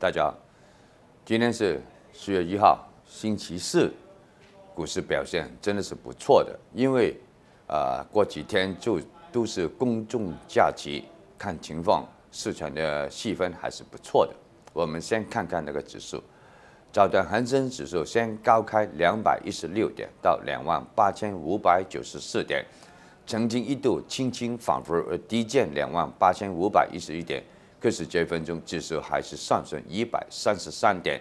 大家好，今天是四月一号，星期四，股市表现真的是不错的。因为，啊，过几天就都是公众假期，看情况，市场的气氛还是不错的。我们先看看那个指数，早段恒生指数先高开两百一十六点到两万八千五百九十四点，曾经一度轻轻反复低见两万八千五百一十一点。可是，这分钟指数还是上升一百三十三点。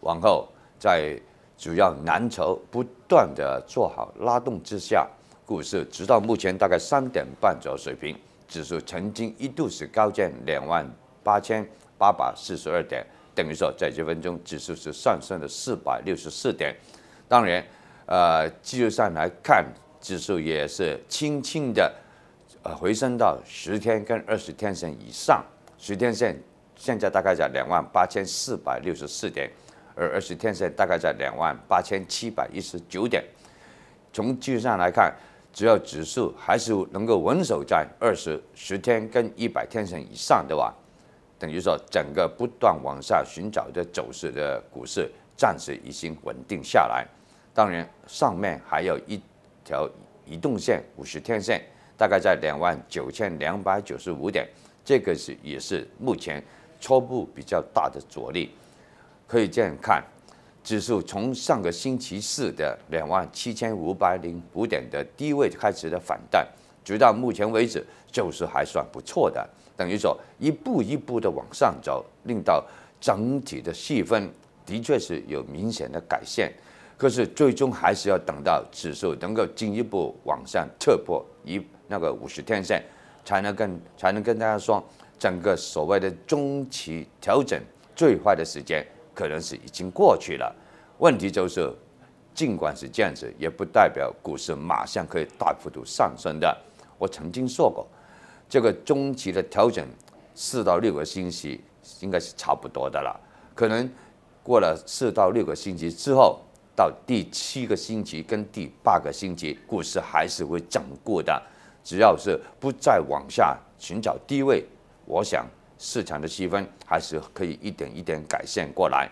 往后，在主要蓝筹不断的做好拉动之下，股市直到目前大概三点半左右水平。指数曾经一度是高见两万八千八百四十二点，等于说，在这分钟指数是上升了四百六十四点。当然，呃，技术上来看，指数也是轻轻的，呃，回升到十天跟二十天线以上。十天线现在大概在两万八千四百六十四点，而二十天线大概在两万八千七百一十九点。从技术上来看，只要指数还是能够稳守在二十、十天跟一百天线以上，的话，等于说，整个不断往下寻找的走势的股市，暂时已经稳定下来。当然，上面还有一条移动线，五十天线大概在两万九千两百九十五点。这个是也是目前初步比较大的着力，可以这样看，指数从上个星期四的两万七千五百零五点的低位开始的反弹，直到目前为止就是还算不错的，等于说一步一步的往上走，令到整体的气氛的确是有明显的改善，可是最终还是要等到指数能够进一步往上突破一那个五十天线。才能跟才能跟大家说，整个所谓的中期调整最坏的时间可能是已经过去了。问题就是，尽管是这样子，也不代表股市马上可以大幅度上升的。我曾经说过，这个中期的调整四到六个星期应该是差不多的了。可能过了四到六个星期之后，到第七个星期跟第八个星期，股市还是会涨过的。只要是不再往下寻找低位，我想市场的气氛还是可以一点一点改善过来。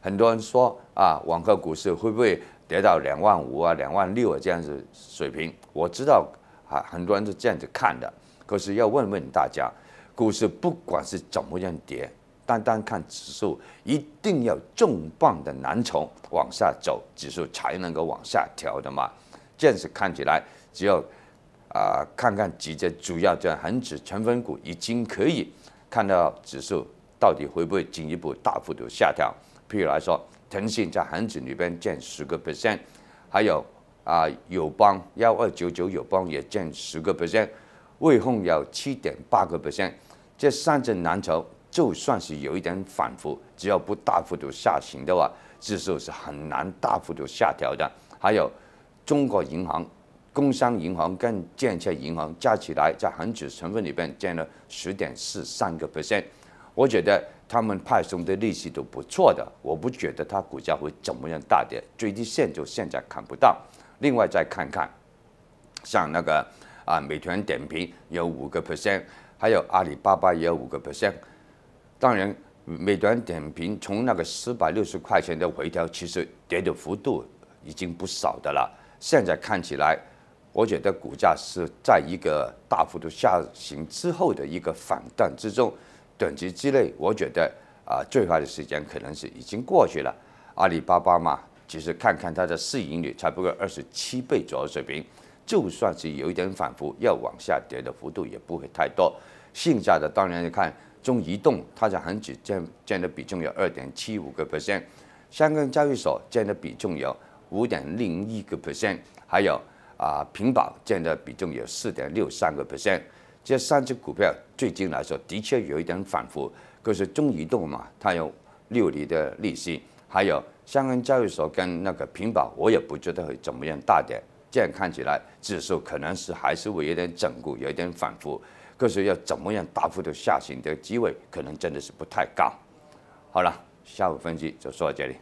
很多人说啊，网课股市会不会跌到两万五啊、两万六啊这样子水平？我知道啊，很多人是这样子看的。可是要问问大家，股市不管是怎么样跌，单单看指数，一定要重磅的蓝筹往下走，指数才能够往下调的嘛？这样子看起来，只要。啊，看看几只主要的恒指成分股已经可以看到指数到底会不会进一步大幅度下调。譬如来说，腾讯在恒指里边降十个 percent，还有啊友邦幺二九九友邦也降十个 percent，汇控有七点八个 percent。这三只蓝筹就算是有一点反复，只要不大幅度下行的话，指数是很难大幅度下调的。还有中国银行。工商银行跟建设银行加起来，在恒指成分里边占了十点四三个 percent。我觉得他们派送的利息都不错的，我不觉得它股价会怎么样大跌，最低线就现在看不到。另外再看看，像那个啊，美团点评有五个 percent，还有阿里巴巴也有五个 percent。当然，美团点评从那个四百六十块钱的回调，其实跌的幅度已经不少的了，现在看起来。我觉得股价是在一个大幅度下行之后的一个反弹之中，短期之内，我觉得啊，最坏的时间可能是已经过去了。阿里巴巴嘛，其实看看它的市盈率，差不多二十七倍左右水平，就算是有一点反复，要往下跌的幅度也不会太多。现在的当然你看中移动，它在恒指占占的比重有二点七五个 percent，香港交易所占的比重有五点零一个 percent，还有。啊，平保占的比重有四点六三个 percent。这三只股票最近来说的确有一点反复，可是中移动嘛，它有六厘的利息，还有香港交易所跟那个平保，我也不觉得会怎么样大跌。这样看起来，指数可能是还是会有点整固，有一点反复，可是要怎么样大幅度下行的机会，可能真的是不太高。好了，下午分析就说到这里。